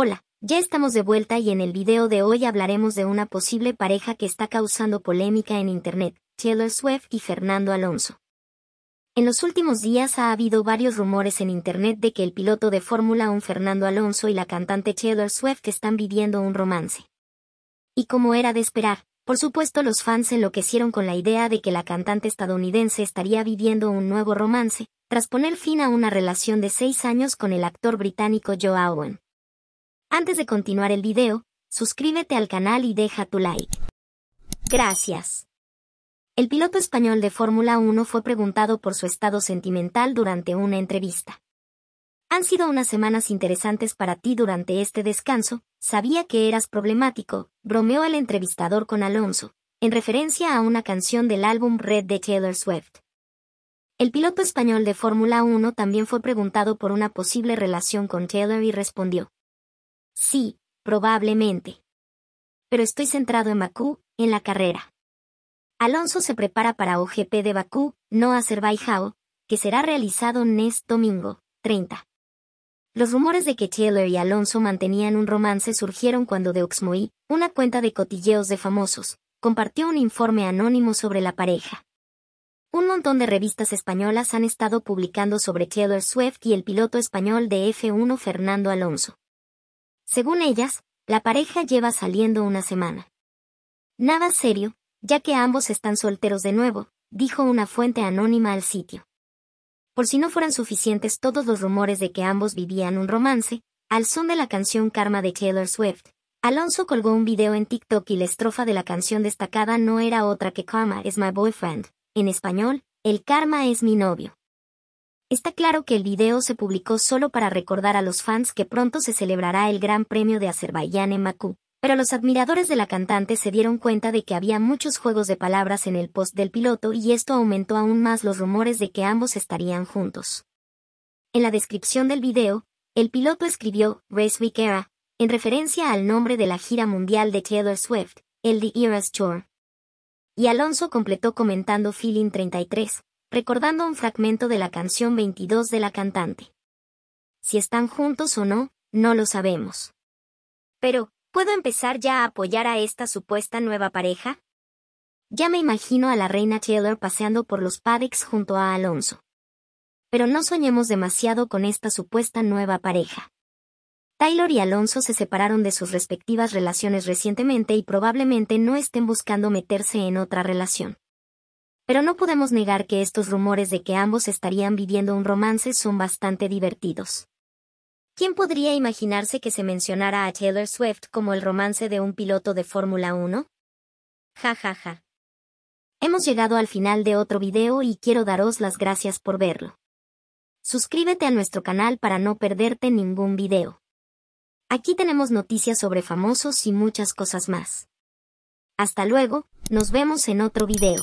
Hola, ya estamos de vuelta y en el video de hoy hablaremos de una posible pareja que está causando polémica en Internet, Taylor Swift y Fernando Alonso. En los últimos días ha habido varios rumores en Internet de que el piloto de Fórmula 1 Fernando Alonso y la cantante Taylor Swift están viviendo un romance. Y como era de esperar, por supuesto los fans se enloquecieron con la idea de que la cantante estadounidense estaría viviendo un nuevo romance, tras poner fin a una relación de seis años con el actor británico Joe Owen. Antes de continuar el video, suscríbete al canal y deja tu like. Gracias. El piloto español de Fórmula 1 fue preguntado por su estado sentimental durante una entrevista. Han sido unas semanas interesantes para ti durante este descanso, sabía que eras problemático, bromeó el entrevistador con Alonso, en referencia a una canción del álbum Red de Taylor Swift. El piloto español de Fórmula 1 también fue preguntado por una posible relación con Taylor y respondió, Sí, probablemente. Pero estoy centrado en Bakú, en la carrera. Alonso se prepara para OGP de Bakú, no Azerbaiyán, que será realizado nes domingo, 30. Los rumores de que Taylor y Alonso mantenían un romance surgieron cuando Oxmoí, una cuenta de cotilleos de famosos, compartió un informe anónimo sobre la pareja. Un montón de revistas españolas han estado publicando sobre Taylor Swift y el piloto español de F1 Fernando Alonso. Según ellas, la pareja lleva saliendo una semana. Nada serio, ya que ambos están solteros de nuevo, dijo una fuente anónima al sitio. Por si no fueran suficientes todos los rumores de que ambos vivían un romance, al son de la canción Karma de Taylor Swift, Alonso colgó un video en TikTok y la estrofa de la canción destacada no era otra que Karma is my boyfriend, en español, el karma es mi novio. Está claro que el video se publicó solo para recordar a los fans que pronto se celebrará el Gran Premio de Azerbaiyán en Makú, pero los admiradores de la cantante se dieron cuenta de que había muchos juegos de palabras en el post del piloto y esto aumentó aún más los rumores de que ambos estarían juntos. En la descripción del video, el piloto escribió Race Week Era, en referencia al nombre de la gira mundial de Taylor Swift, el The Eras Tour. Y Alonso completó comentando Feeling 33, recordando un fragmento de la canción 22 de la cantante. Si están juntos o no, no lo sabemos. Pero, ¿puedo empezar ya a apoyar a esta supuesta nueva pareja? Ya me imagino a la reina Taylor paseando por los paddocks junto a Alonso. Pero no soñemos demasiado con esta supuesta nueva pareja. Taylor y Alonso se separaron de sus respectivas relaciones recientemente y probablemente no estén buscando meterse en otra relación pero no podemos negar que estos rumores de que ambos estarían viviendo un romance son bastante divertidos. ¿Quién podría imaginarse que se mencionara a Taylor Swift como el romance de un piloto de Fórmula 1? Jajaja. Hemos llegado al final de otro video y quiero daros las gracias por verlo. Suscríbete a nuestro canal para no perderte ningún video. Aquí tenemos noticias sobre famosos y muchas cosas más. Hasta luego, nos vemos en otro video.